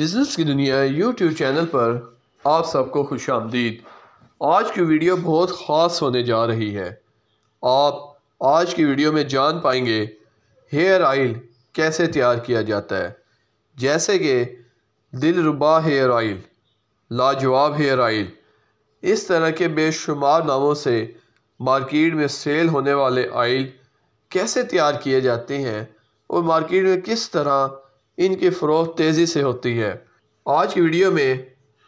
Business की दुनिया YouTube channel पर आप सबको खुश आमदीद आज की वीडियो बहुत ख़ास होने जा रही है आप आज की वीडियो में जान पाएंगे हेयर ऑयल कैसे तैयार किया जाता है जैसे कि दिल रुबा हेयर ऑयल लाजवाब हेयर ऑयल इस तरह के बेशुमार नामों से मार्केट में सेल होने वाले ऑयल कैसे तैयार किए जाते हैं और मार्केट में किस तरह इनकी फ़रोख तेज़ी से होती है आज की वीडियो में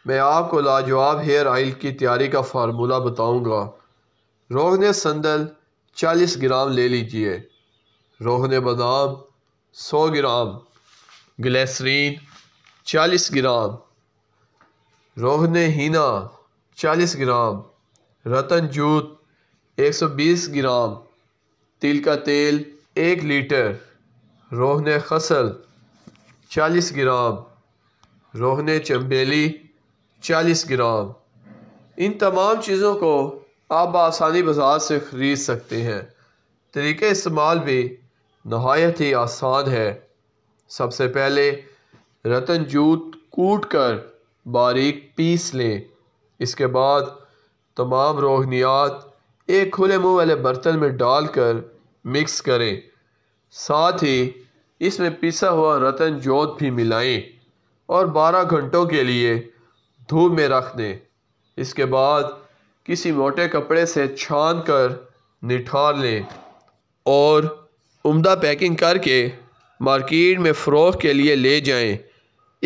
मैं आपको लाजवाब हेयर आयल की तैयारी का फार्मूला बताऊंगा। रोहने संदल 40 ग्राम ले लीजिए रोहने बादाम 100 ग्राम ग्लेसरीन 40 ग्राम रोहने हीना 40 ग्राम रतन जूत 120 ग्राम तिल का तेल एक लीटर रोहन खसल चालीस ग्राम रोहने चम्बेली चालीस ग्राम इन तमाम चीज़ों को आप आसानी बाज़ार से ख़रीद सकते हैं तरीके इस्तेमाल भी नहायत ही आसान है सबसे पहले रतन जूत कूट कर बारीक पीस लें इसके बाद तमाम रोहनियात एक खुले मुंह वाले बर्तन में डालकर मिक्स करें साथ ही इसमें पिसा हुआ रतन जोत भी मिलाएं और बारह घंटों के लिए धूप में रख दें इसके बाद किसी मोटे कपड़े से छान कर निठार लें और उम्दा पैकिंग करके मार्केट में फ़रोख के लिए ले जाएं।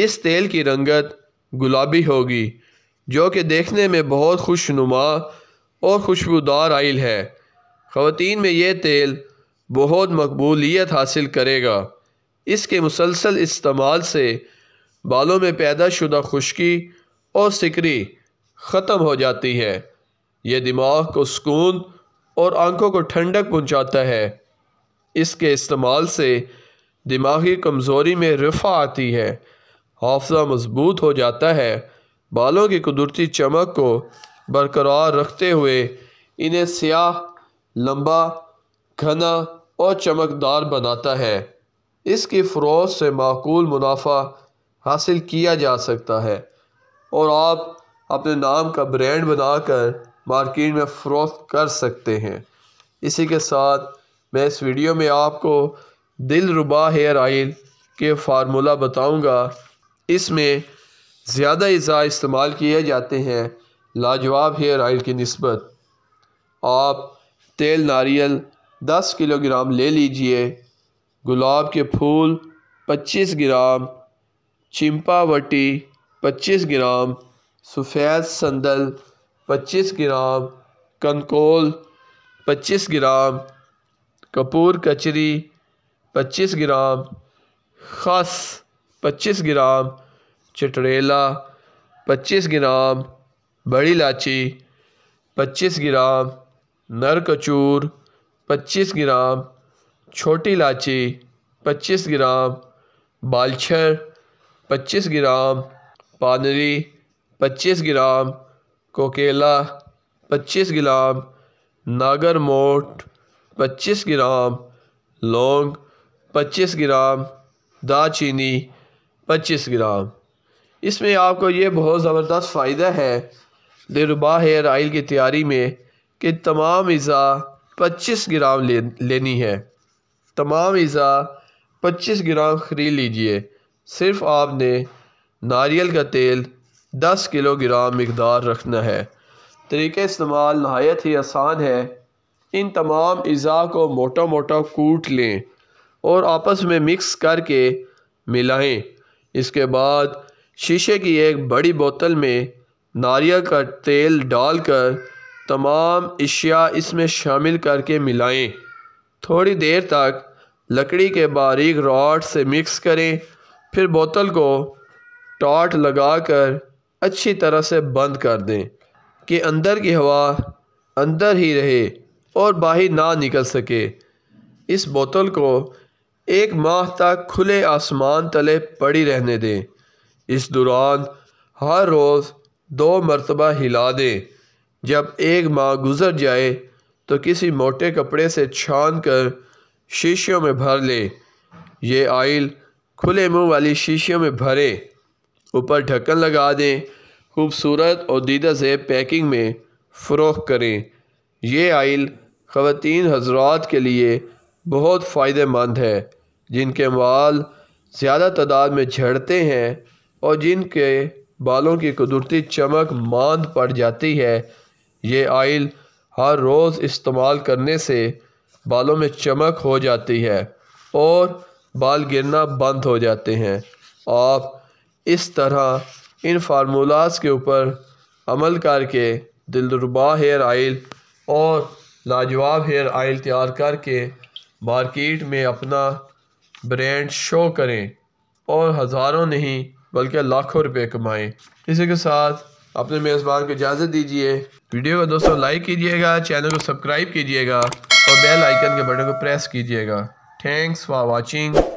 इस तेल की रंगत गुलाबी होगी जो कि देखने में बहुत खुशनुमा और खुशबूदार आयल है ख़वान में यह तेल बहुत मकबूलियत हासिल करेगा इसके मुसलसल इस्तेमाल से बालों में पैदा शुदा खुश्की और सिकरी ख़त्म हो जाती है यह दिमाग को सुकून और आंखों को ठंडक पहुंचाता है इसके इस्तेमाल से दिमागी कमज़ोरी में रफ़ा आती है हौसला मजबूत हो जाता है बालों की कुदरती चमक को बरकरार रखते हुए इन्हें स्याह लंबा घना और चमकदार बनाता है इसकी फ़रोश से माकूल मुनाफ़ा हासिल किया जा सकता है और आप अपने नाम का ब्रांड बनाकर मार्केट में फ़रोख्त कर सकते हैं इसी के साथ मैं इस वीडियो में आपको दिल रुबा हेयर आयल के फार्मूला बताऊंगा इसमें ज़्यादा इज़ा इस्तेमाल किए जाते हैं लाजवाब हेयर आयल की नस्बत आप तेल नारियल 10 किलोग्राम ले लीजिए गुलाब के फूल 25 ग्राम चिंपावटी 25 ग्राम सफ़ेद संदल 25 ग्राम कनकोल 25 ग्राम कपूर कचरी 25 ग्राम खस 25 ग्राम चटरेला 25 ग्राम बड़ी लाची 25 ग्राम नरकचूर 25 ग्राम छोटी इलायची पच्चीस ग्राम बालछर पच्चीस ग्राम पानरी पच्चीस ग्राम कोकेला पच्चीस ग्राम नागर मोट पच्चीस ग्राम लौंग पच्चीस ग्राम दालचीनी पच्चीस ग्राम इसमें आपको ये बहुत ज़बरदस्त फ़ायदा है दिलबा हेयर आयल की तैयारी में कि तमाम अज़ा पच्चीस ग्राम ले लेनी है तमाम अज़ा पच्चीस ग्राम ख़रीद लीजिए सिर्फ आपने नारियल का तेल दस किलोग्राम मकदार रखना है तरीके इस्तेमाल नहायत ही आसान है इन तमाम अज़ा को मोटा मोटा कूट लें और आपस में मिक्स करके मिलाएं इसके बाद शीशे की एक बड़ी बोतल में नारियल का तेल डालकर तमाम अशिया इसमें शामिल करके मिलाएं थोड़ी देर तक लकड़ी के बारीक रॉड से मिक्स करें फिर बोतल को टाट लगाकर अच्छी तरह से बंद कर दें कि अंदर की हवा अंदर ही रहे और बाहर ना निकल सके इस बोतल को एक माह तक खुले आसमान तले पड़ी रहने दें इस दौरान हर रोज़ दो मरतबा हिला दें जब एक माह गुज़र जाए तो किसी मोटे कपड़े से छान कर शीशियों में भर ले ये आइल खुले मुंह वाली शीशियों में भरे ऊपर ढक्कन लगा दें खूबसूरत और दीदा से पैकिंग में फ़रोख करें ये आइल ख़वान हजरात के लिए बहुत फ़ायदेमंद है जिनके बाल ज़्यादा तादाद में झड़ते हैं और जिनके बालों की कुदरती चमक मांद पड़ जाती है ये आइल हर रोज़ इस्तेमाल करने से बालों में चमक हो जाती है और बाल गिरना बंद हो जाते हैं आप इस तरह इन फार्मूलाज के ऊपर अमल करके दिलरुबा हेयर आयल और लाजवाब हेयर आयल तैयार करके मार्केट में अपना ब्रांड शो करें और हज़ारों नहीं बल्कि लाखों रुपए कमाएं इसी के साथ अपने मेज़बान को इजाज़त दीजिए वीडियो को दोस्तों लाइक कीजिएगा चैनल को सब्सक्राइब कीजिएगा और बेल आइकन के बटन को प्रेस कीजिएगा थैंक्स फॉर वॉचिंग